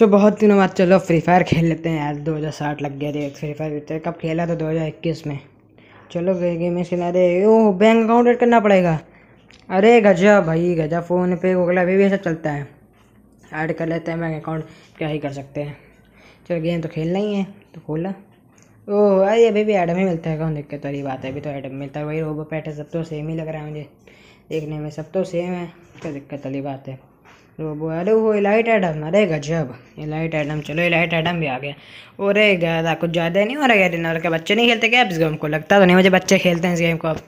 सो बहुत दिनों बाद चलो फ्री फायर खेल लेते हैं यार दो हज़ार साठ लग गया थे फ्री फायर कब खेला था दो हज़ार इक्कीस में चलो गेम में खेला अरे ओ बैंक अकाउंट एड करना पड़ेगा अरे गजा भाई गजा फ़ोन पे गूगल अभी भी ऐसा चलता है ऐड कर लेते हैं बैंक अकाउंट क्या ही कर सकते हैं चलो गेम तो खेलना ही है तो खोला ओह अरे अभी भी एडम ही मिलता है कौन दिक्कत वाली तो अरे बात है अभी तो एडम मिलता है वही रोबो पैट है सब तो सेम ही लग रहा है मुझे देखने में सब तो सेम है क्या दिक्कत वाली बात है लोग अरे वो इलाइट एडम अरे गजब इलाइट एडम चलो इलाइट आइटम भी आ गया और गया कुछ ज़्यादा नहीं हो रहा गया नॉल के बच्चे नहीं खेलते क्या इस गेम को लगता तो नहीं मुझे बच्चे खेलते हैं इस गेम को अब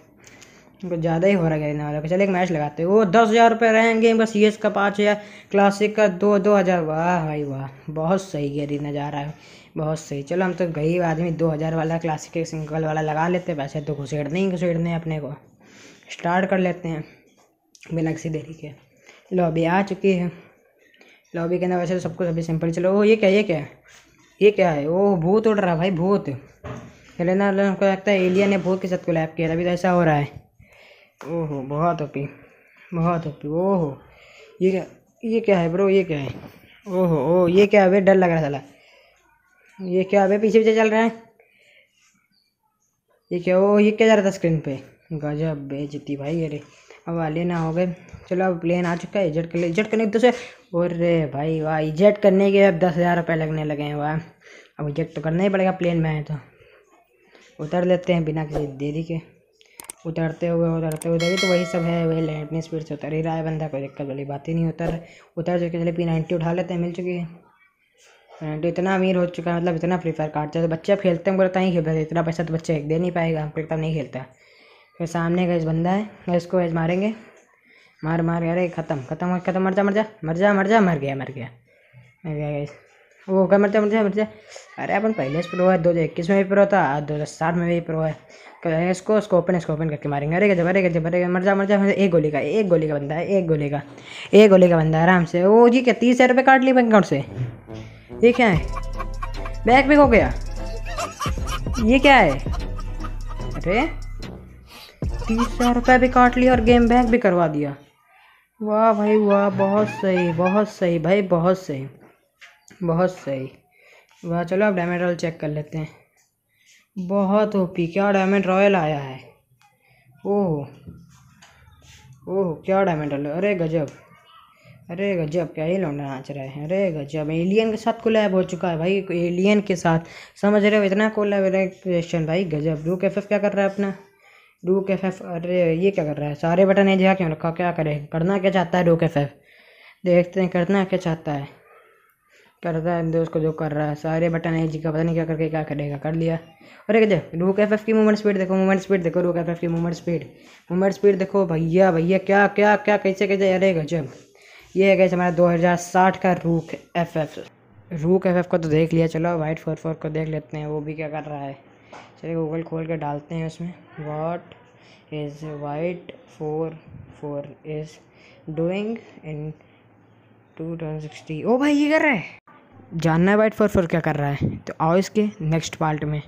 कुछ ज़्यादा ही हो रहा गया का चलो एक मैच लगाते वो दस हज़ार रुपये रहेंगे बस ये सी एस का पाँच हज़ार क्लासिक का दो दो हज़ार वाह भाई वाह बहुत सही गिरीना जा रहा है बहुत सही चलो हम तो गरीब आदमी दो हज़ार वाला क्लासिक सिंगल वाला लगा लेते हैं पैसे तो घुसेड़ने ही घुसेड़ने अपने को स्टार्ट कर लेते हैं बिना किसी देरी के लॉबी आ चुकी है लॉबी के अंदर वैसे तो कुछ सभी सिंपल चलो ओ ये क्या ये क्या है ये क्या है ओ भूत उड़ रहा भाई भूत पहले ना हमको लगता है एलिया ने भूत के साथ कोलैब किया अभी तो ऐसा हो रहा है ओहो बहुत ओपी बहुत ओपी ओहो ये क्या ये क्या है ब्रो ये क्या है ओहो ओ ये क्या है डर लग रहा था ये क्या अभी पीछे पीछे चल रहा है ये क्या ओ ये क्या जा रहा था स्क्रीन पे गजब बेजती भाई अरे अब वाले ना हो गए चलो अब प्लेन आ चुका है इजट कर लिए इजट करने तो से और भाई वाह इजट करने के अब दस हज़ार रुपये लगने लगे हैं वाह अब इजट तो करना ही पड़ेगा प्लेन में तो उतर लेते हैं बिना किसी देरी के उतरते हुए उतरते हुए उधर तो वही सब है वही लाइन अपनी स्पीड से उतर ही रहा है बंदा कोई दिक्कत वाली बात ही नहीं उतर उतर चुके चले पी नाइन्टी उठा लेते हैं मिल चुकी है पेनल्टी इतना अमीर हो चुका है मतलब इतना फ्री फायर काटते तो बच्चे खेलते हैं बोलता ही खेलते इतना पैसा तो बच्चे एक दे नहीं पाएगा हम एकदम नहीं खेलता फिर सामने का इस बंदा है इसको एज मारेंगे मार मार अरे ख़त्म ख़त्म ख़त्म मर जा मर जा मर जा मर जा मर गया मर गया मर गया गैस वो क्या मर जा मर जा मर जा अरे अपन पहले से प्रो है दो हज़ार इक्कीस में भी प्रो था दो हज़ार साठ में भी प्रो है तो इसको इसको ओपन इसको ओपन करके मारेंगे अरे गजब अरे गजब अरे मर जा मर जा एक गोली का एक गोली का बंदा है एक गोली का एक गोली का बंदा आराम से वो जी क्या तीस हज़ार रुपये काट ली बैंक अकाउंट से ये क्या है बैग भी हो गया ये क्या है अरे तीस हज़ार रुपये भी काट लिया और गेम बैक भी करवा दिया वाह भाई वाह बहुत सही बहुत सही भाई बहुत सही बहुत सही वाह चलो अब डैमेज रॉयल चेक कर लेते हैं बहुत ओपी क्या डैमेज रॉयल आया है ओह ओह क्या डैमेज रॉयल अरे गजब अरे गजब क्या ही लौंडा नाच रहा है अरे गजब एलियन के साथ कोलैब हो चुका है भाई एलियन के साथ समझ रहे हो इतना कोलैबोरेशन भाई गजब रूक एफ क्या कर रहा है अपना डूक एफ एफ अरे ये क्या कर रहा है सारे बटन एक जगह क्यों रखा क्या करे करना क्या चाहता है डूक एफ एफ देखते हैं करना क्या चाहता है करता है दोस्त को जो कर रहा है सारे बटन जी जगह पता नहीं क्या करके क्या करेगा कर लिया और एक देखो रूक एफ एफ की मूवमेंट स्पीड देखो मूवमेंट स्पीड देखो रूक एफ एफ की मूवमेंट स्पीड मूवमेंट स्पीड देखो भैया भैया क्या क्या क्या कैसे कैसे अरे गजब ये है कैसे हमारा साठ का रूक एफ एफ रूक एफ एफ को तो देख लिया चलो वाइट फोर फोर को देख लेते हैं वो भी क्या कर रहा है चलिए गूगल खोल कर डालते हैं उसमें what is white four four is doing in two thousand sixty ओ भाई ये कर रहा है जानना है वाइट फोर फोर क्या कर रहा है तो आओ इसके नेक्स्ट पार्ट में